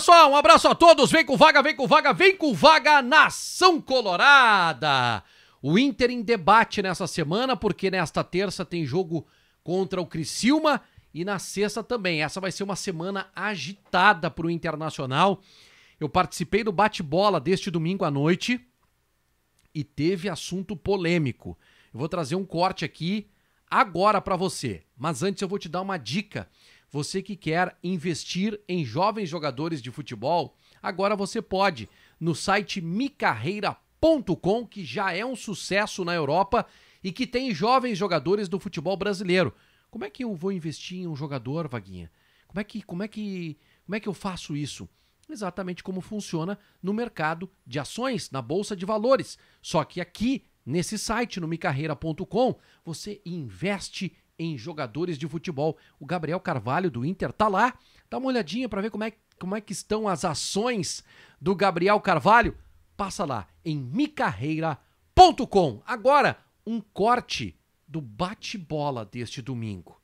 pessoal, um abraço a todos. Vem com vaga, vem com vaga, vem com vaga, nação colorada. O Inter em debate nessa semana, porque nesta terça tem jogo contra o Criciúma e na sexta também. Essa vai ser uma semana agitada para o Internacional. Eu participei do bate-bola deste domingo à noite e teve assunto polêmico. Eu vou trazer um corte aqui agora para você, mas antes eu vou te dar uma dica você que quer investir em jovens jogadores de futebol, agora você pode no site micarreira.com, que já é um sucesso na Europa e que tem jovens jogadores do futebol brasileiro. Como é que eu vou investir em um jogador, Vaguinha? Como é que, como é que, como é que eu faço isso? Exatamente como funciona no mercado de ações, na bolsa de valores. Só que aqui, nesse site, no micarreira.com, você investe em jogadores de futebol. O Gabriel Carvalho do Inter tá lá. Dá uma olhadinha para ver como é, como é que estão as ações do Gabriel Carvalho. Passa lá em micarreira.com. Agora, um corte do bate-bola deste domingo.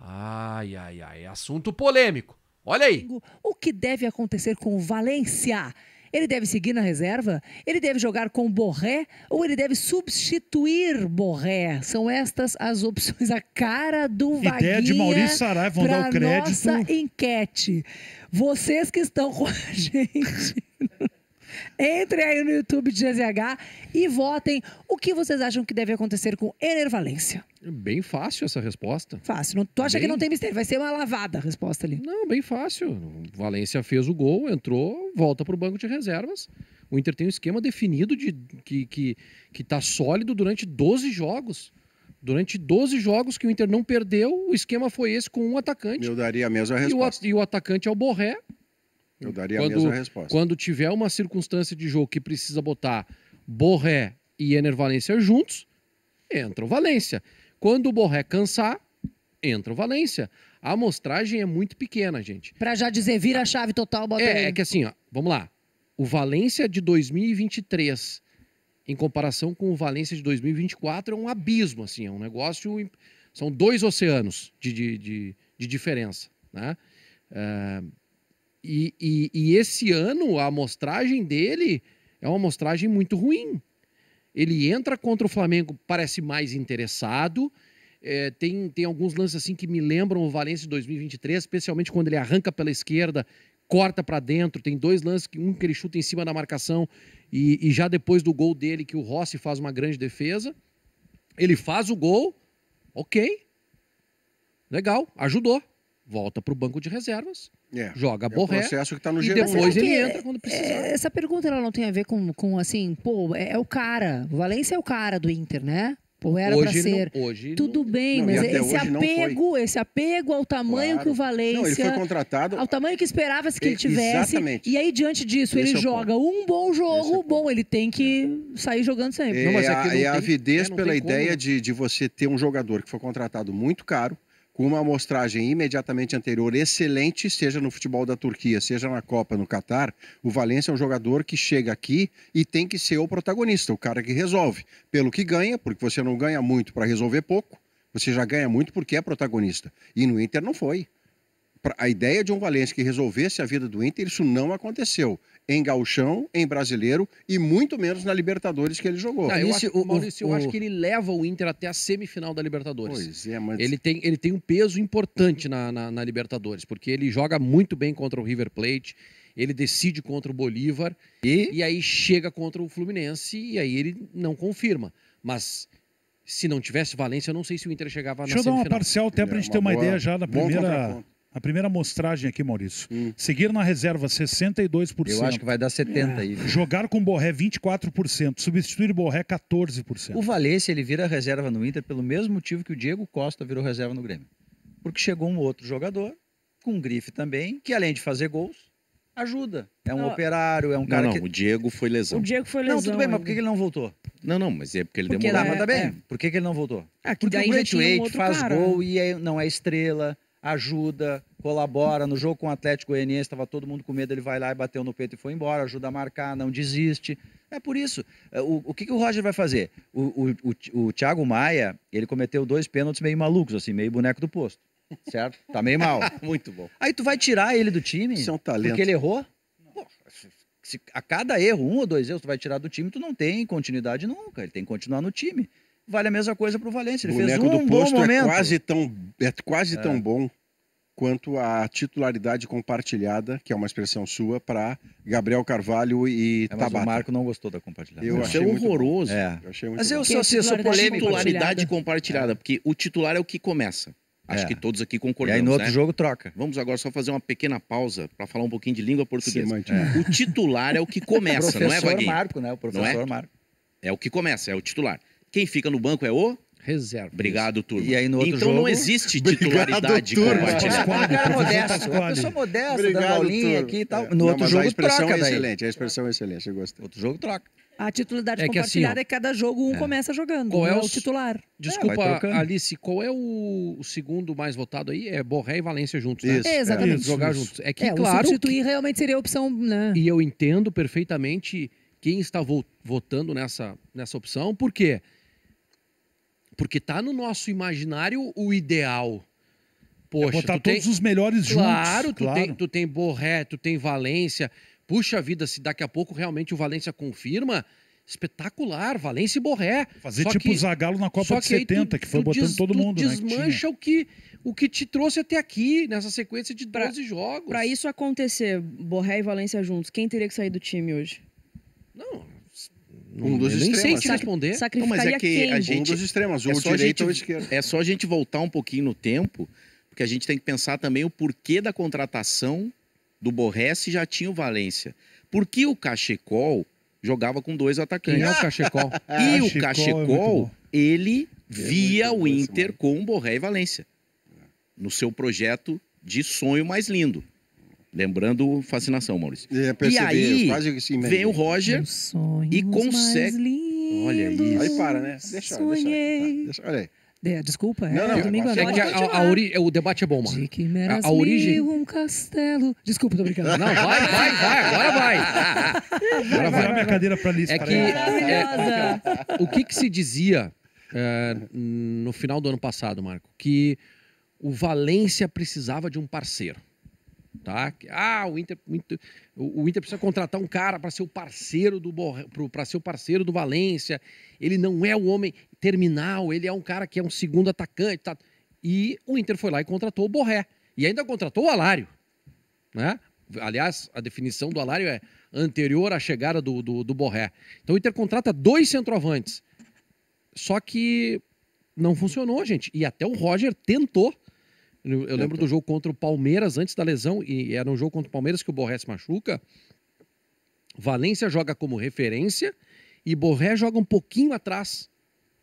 Ai, ai, ai, assunto polêmico. Olha aí. O que deve acontecer com o Valência? Ele deve seguir na reserva? Ele deve jogar com Borré? Ou ele deve substituir Borré? São estas as opções, a cara do Ideia Vaguinha. Ideia de Maurício Sarai, vão dar o crédito. nossa enquete. Vocês que estão com a gente... Entre aí no YouTube de GZH e votem o que vocês acham que deve acontecer com Valência. É bem fácil essa resposta. Fácil. Não, tu acha bem... que não tem mistério? Vai ser uma lavada a resposta ali. Não, bem fácil. Valência fez o gol, entrou, volta para o banco de reservas. O Inter tem um esquema definido de que está que, que tá sólido durante 12 jogos. Durante 12 jogos que o Inter não perdeu, o esquema foi esse com um atacante. Eu daria a mesma resposta. E o, e o atacante é o Borré, eu daria quando, a mesma resposta. Quando tiver uma circunstância de jogo que precisa botar Borré e Ener Valência juntos, entra o Valência. Quando o Borré cansar, entra o Valência. A amostragem é muito pequena, gente. Para já dizer, vira a chave total, bota é, é que assim, ó, vamos lá. O Valência de 2023 em comparação com o Valência de 2024 é um abismo, assim, é um negócio... São dois oceanos de, de, de, de diferença, né? Uh, e, e, e, esse ano a amostragem dele é uma amostragem muito ruim. Ele entra contra o Flamengo, parece mais interessado. É, tem, tem alguns lances assim que me lembram o Valencia 2023, especialmente quando ele arranca pela esquerda, corta para dentro. Tem dois lances, um que ele chuta em cima da marcação e, e já depois do gol dele, que o Rossi faz uma grande defesa. Ele faz o gol, ok, legal, ajudou. Volta para o banco de reservas é. Joga borré. É o processo que tá no e gerente. depois é ele entra quando precisa é, Essa pergunta ela não tem a ver com, com assim, pô, é, é o cara. O Valência é o cara do Inter, né? Ou era pra ser. Não, hoje Tudo não, bem, não, mas esse apego, esse apego ao tamanho claro. que o Valência. Não, ele foi contratado. Ao tamanho que esperava-se que ele, ele é, tivesse. Exatamente. E aí, diante disso, esse ele é joga ponto. um bom jogo, é bom, ele tem que é. sair jogando sempre. É, não, mas a, é a avidez pela ideia de, de você ter um jogador que foi contratado muito caro uma amostragem imediatamente anterior excelente, seja no futebol da Turquia, seja na Copa no Catar, o Valencia é um jogador que chega aqui e tem que ser o protagonista, o cara que resolve. Pelo que ganha, porque você não ganha muito para resolver pouco, você já ganha muito porque é protagonista. E no Inter não foi a ideia de um Valência que resolvesse a vida do Inter, isso não aconteceu. Em Galchão, em Brasileiro e muito menos na Libertadores que ele jogou. Não, ah, eu acho, o, Maurício, o, eu acho que ele leva o Inter até a semifinal da Libertadores. Pois é, mas... Ele tem, ele tem um peso importante na, na, na Libertadores, porque ele joga muito bem contra o River Plate, ele decide contra o Bolívar e, e aí chega contra o Fluminense e aí ele não confirma. Mas se não tivesse Valência, eu não sei se o Inter chegava na semifinal. Deixa eu dar uma parcial até para a é, gente ter uma boa, ideia já da primeira a primeira mostragem aqui, Maurício. Hum. Seguir na reserva 62%. Eu acho que vai dar 70% aí. Viu? Jogar com Borré 24%. Substituir Borré 14%. O Valência, ele vira reserva no Inter pelo mesmo motivo que o Diego Costa virou reserva no Grêmio. Porque chegou um outro jogador, com grife também, que além de fazer gols, ajuda. É um não, operário, é um cara não, não, que... o Diego foi lesão. O Diego foi lesão. Não, tudo bem, ainda. mas por que ele não voltou? Não, não, mas é porque ele demorou. Tá, mas tá é, bem. É. Por que, ele não voltou? Ah, porque o Great Wade um faz cara. Né? gol e é, não é estrela ajuda, colabora. No jogo com o Atlético Goianiense estava todo mundo com medo, ele vai lá e bateu no peito e foi embora, ajuda a marcar, não desiste. É por isso. É, o, o que, que o Roger vai fazer? O, o, o, Thiago Maia, ele cometeu dois pênaltis meio malucos, assim, meio boneco do posto. Certo? Tá meio mal. Muito bom. Aí tu vai tirar ele do time. Isso é um talento. Porque ele errou? Pô, a cada erro, um ou dois erros, tu vai tirar do time, tu não tem continuidade nunca. Ele tem que continuar no time vale a mesma coisa para o Valente. Ele o fez um do bom é momento. É quase tão, é quase é. tão bom quanto a titularidade compartilhada, que é uma expressão sua, para Gabriel Carvalho e é, Tabata. o Marco não gostou da compartilhada. Eu, achei é horroroso. Mas é. Eu achei muito mas eu sou, assim, sou polêmico. Titularidade compartilhada, é. porque o titular é o que começa. Acho é. que todos aqui concordamos. E aí no outro né? jogo troca. Vamos agora só fazer uma pequena pausa para falar um pouquinho de língua portuguesa. Sim, é. O titular é o que começa, não é, Vaguinho? Marco, né? O professor não é? Marco. É o que começa, é o titular. Quem fica no banco é o reserva. Obrigado, turma. E aí no outro então jogo... não existe titularidade tá Obrigado, compartilhada. É, modesto, uma pessoa modesta, da dando aqui e tal. É. No não, outro jogo a expressão troca é excelente, daí. a expressão é excelente, eu gostei. Outro jogo troca. A titularidade é assim, compartilhada assim, é que cada jogo um é. começa jogando, qual é, é o titular. Desculpa, Alice, qual é o, o, segundo mais votado aí? É Borré e Valência juntos, né? Isso, Exatamente. Isso. Jogar juntos. É que, claro... substituir que... realmente seria a opção, né? E eu entendo perfeitamente quem está votando nessa, nessa opção, por quê? Porque porque está no nosso imaginário o ideal. É Poxa, é botar todos tem... os melhores juntos. Claro, tu, claro. Tem, tu tem Borré, tu tem Valência. Puxa vida, se daqui a pouco realmente o Valência confirma, espetacular, Valência e Borré. Fazer só tipo que, o Zagallo na Copa de 70, tu, que foi botando des, todo mundo, tu né, desmancha o, que, o que te trouxe até aqui, nessa sequência de 12 pra, jogos. Para isso acontecer, Borré e Valência juntos, quem teria que sair do time hoje? Não, um é dos nem extremos. sei te responder. Não, mas é que quem? a gente. Um dos extremos, ou é, é só direito gente, ou esquerda. É só a gente voltar um pouquinho no tempo, porque a gente tem que pensar também o porquê da contratação do Borré se já tinha o Valência. Por que o Cachecol jogava com dois atacantes? Quem é o Cachecol? e o Cachecol, é ele é via é o Inter com o Borré e Valência. No seu projeto de sonho mais lindo. Lembrando Fascinação, Maurício. É, percebi, e aí assim vem o Roger e consegue... Olha isso. Aí para, né? Deixa, deixa, ah, deixa. Olha aí. É, desculpa, não, é, não, domingo à noite. a, a, a ori... O debate é bom, mano. A, a origem. um castelo. Desculpa, tô brincando. Não, vai, vai, vai, agora vai. Agora vai. minha cadeira pra lista. É que. Né? É, o que, que se dizia é, no final do ano passado, Marco? Que o Valência precisava de um parceiro. Tá? Ah, o Inter, o Inter, precisa contratar um cara para ser o parceiro do para ser o parceiro do Valência. Ele não é o homem terminal, ele é um cara que é um segundo atacante. Tá? E o Inter foi lá e contratou o Borré. E ainda contratou o Alário. Né? Aliás, a definição do Alário é anterior à chegada do, do, do Borré. Então o Inter contrata dois centroavantes. Só que não funcionou, gente. E até o Roger tentou eu, eu lembro do jogo contra o Palmeiras antes da lesão, e era um jogo contra o Palmeiras que o Borré se machuca. Valência joga como referência e Borré joga um pouquinho atrás,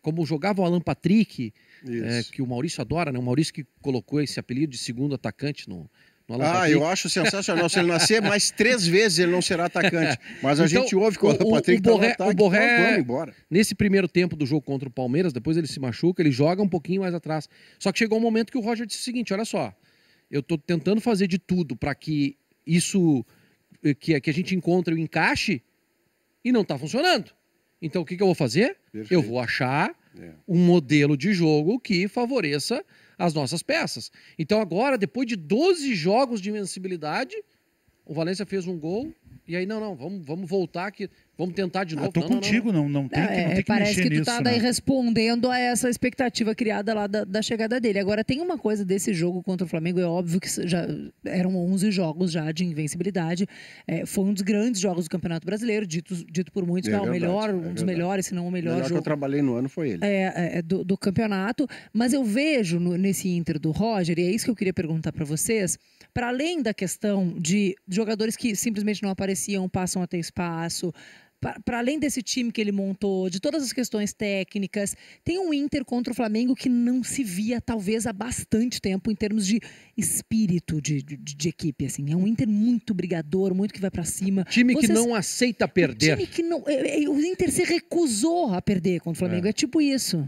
como jogava o Alan Patrick, é, que o Maurício adora, né? O Maurício que colocou esse apelido de segundo atacante no, ah, eu acho sensacional. Se ele nascer mais três vezes, ele não será atacante. Mas a então, gente ouve quando o, o Patrick está Borré, no ataque, o Borré, tá embora. Nesse primeiro tempo do jogo contra o Palmeiras, depois ele se machuca, ele joga um pouquinho mais atrás. Só que chegou um momento que o Roger disse o seguinte: olha só, eu estou tentando fazer de tudo para que isso eh, que, que a gente encontre o encaixe e não está funcionando. Então o que, que eu vou fazer? Perfeito. Eu vou achar é. um modelo de jogo que favoreça as nossas peças. Então agora, depois de 12 jogos de invencibilidade, o Valência fez um gol e aí, não, não, vamos, vamos voltar aqui. Vamos tentar de ah, novo. Eu tô não, contigo, não, não, não tem, é, não tem que Parece que tu nisso, daí né? respondendo a essa expectativa criada lá da, da, chegada dele. Agora, tem uma coisa desse jogo contra o Flamengo, é óbvio que já eram 11 jogos já de invencibilidade. É, foi um dos grandes jogos do Campeonato Brasileiro, dito, dito por muitos, é, não, é verdade, melhor, é um dos melhores, se não o melhor, o melhor jogo. que eu trabalhei no ano foi ele. É, é, é, do, do, campeonato. Mas eu vejo no, nesse Inter do Roger, e é isso que eu queria perguntar para vocês, para além da questão de jogadores que simplesmente não apareciam, passam a ter espaço, para além desse time que ele montou, de todas as questões técnicas, tem um Inter contra o Flamengo que não se via, talvez, há bastante tempo em termos de espírito de, de, de equipe. Assim. É um Inter muito brigador, muito que vai para cima. Time Vocês... que não aceita perder. O time que não. É, é, o Inter se recusou a perder contra o Flamengo. É, é tipo isso.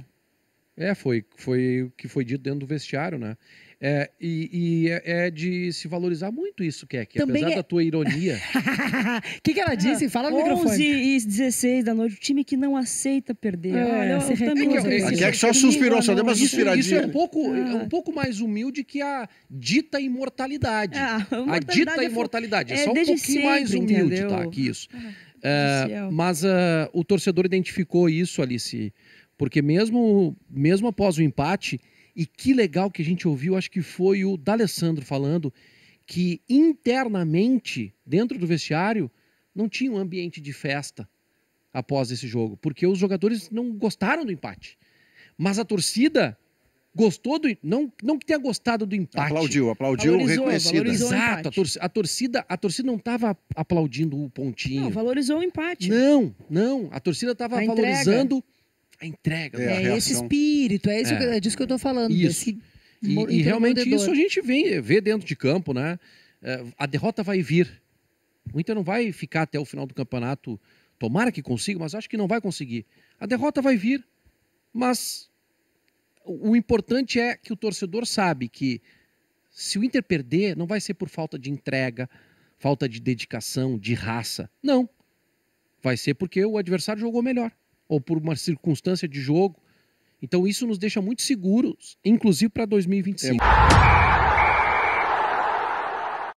É, foi, foi o que foi dito dentro do vestiário, né? É, e, e é, é de se valorizar muito isso, Keck. Também apesar é... da tua ironia. O que, que ela disse? Fala no 11 microfone. 11 e 16 da noite, o time que não aceita perder. É, Olha, é, é, é, que é, é só suspirou, só deu uma né? suspiradinha. Isso é um pouco, ah. um pouco mais humilde que a dita imortalidade. Ah, a, a dita imortalidade. É, só um pouquinho sempre, mais humilde, tá? Que isso. Ah, mas uh, o torcedor identificou isso, Alice, porque mesmo, mesmo após o empate e que legal que a gente ouviu, acho que foi o D'Alessandro falando que internamente, dentro do vestiário, não tinha um ambiente de festa após esse jogo, porque os jogadores não gostaram do empate. Mas a torcida gostou do. Não, não que tenha gostado do empate. Aplaudiu, aplaudiu, valorizou, reconhecida. Valorizou Exato, a torcida, a torcida não estava aplaudindo o pontinho. Não, valorizou o empate. Não, não. A torcida estava valorizando. Entrega a entrega. É, né? é esse espírito, é, isso é. Que, é disso que eu estou falando. Isso. E, e, realmente isso a gente vê, vê dentro de campo, né? É, a derrota vai vir. O Inter não vai ficar até o final do campeonato. Tomara que consiga, mas acho que não vai conseguir. A derrota vai vir, mas o importante é que o torcedor sabe que se o Inter perder, não vai ser por falta de entrega, falta de dedicação, de raça. Não. Vai ser porque o adversário jogou melhor ou por uma circunstância de jogo. Então isso nos deixa muito seguros, inclusive para 2025. É.